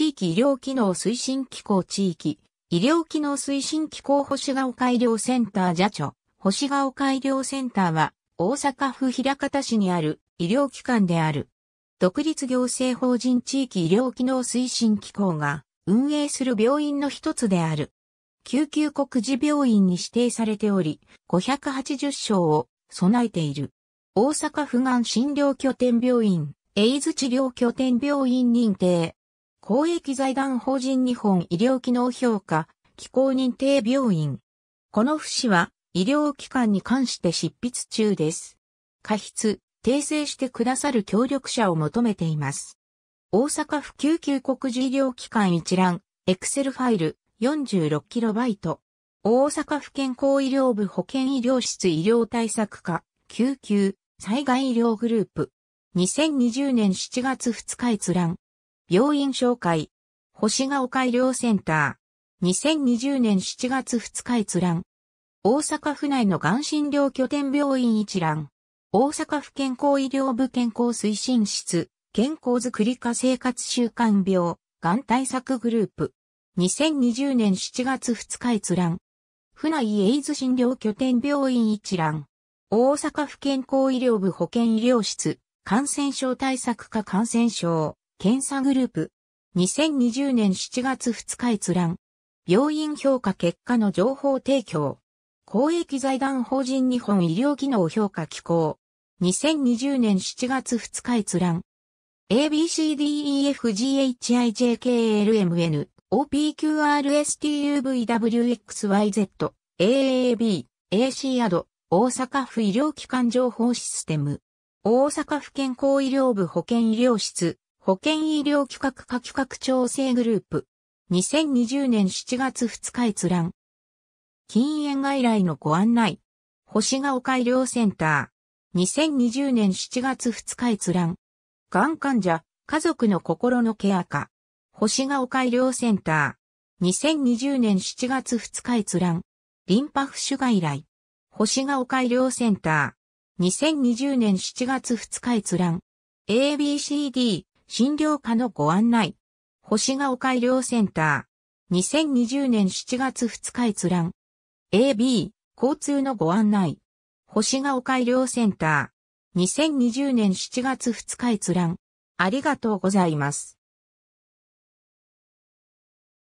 地域医療機能推進機構地域、医療機能推進機構星ヶ丘医療センター社長、星ヶ丘医療センターは、大阪府平方市にある医療機関である。独立行政法人地域医療機能推進機構が運営する病院の一つである。救急国事病院に指定されており、580床を備えている。大阪府がん診療拠点病院、エイズ治療拠点病院認定、公益財団法人日本医療機能評価、機構認定病院。この節は、医療機関に関して執筆中です。過失、訂正してくださる協力者を求めています。大阪府救急国事医療機関一覧、エクセルファイル 46KB。大阪府健康医療部保健医療室医療対策課、救急、災害医療グループ。2020年7月2日閲覧。病院紹介、星ヶ丘医療センター、2020年7月2日閲覧、大阪府内の癌診療拠点病院一覧、大阪府健康医療部健康推進室、健康づくり化生活習慣病、癌対策グループ、2020年7月2日閲覧、府内エイズ診療拠点病院一覧。大阪府健康医療部保健医療室、感染症対策課感染症、検査グループ。2020年7月2日閲覧。病院評価結果の情報提供。公益財団法人日本医療機能評価機構。2020年7月2日閲覧。ABCDEFGHIJKLMN OPQRSTUVWXYZ AAB AC アド大阪府医療機関情報システム大阪府健康医療部保健医療室保健医療企画化企画調整グループ。2020年7月2日閲覧。禁煙外来のご案内。星ヶ丘医療センター。2020年7月2日閲覧。がん患者、家族の心のケア科。星ヶ丘医療センター。2020年7月2日閲覧。リンパ浮腫外来。星ヶ丘医療センター。2020年7月2日閲覧。ABCD 診療科のご案内。星ヶ丘医療センター。2020年7月2日閲覧。AB、交通のご案内。星ヶ丘医療センター。2020年7月2日閲覧。ありがとうございます。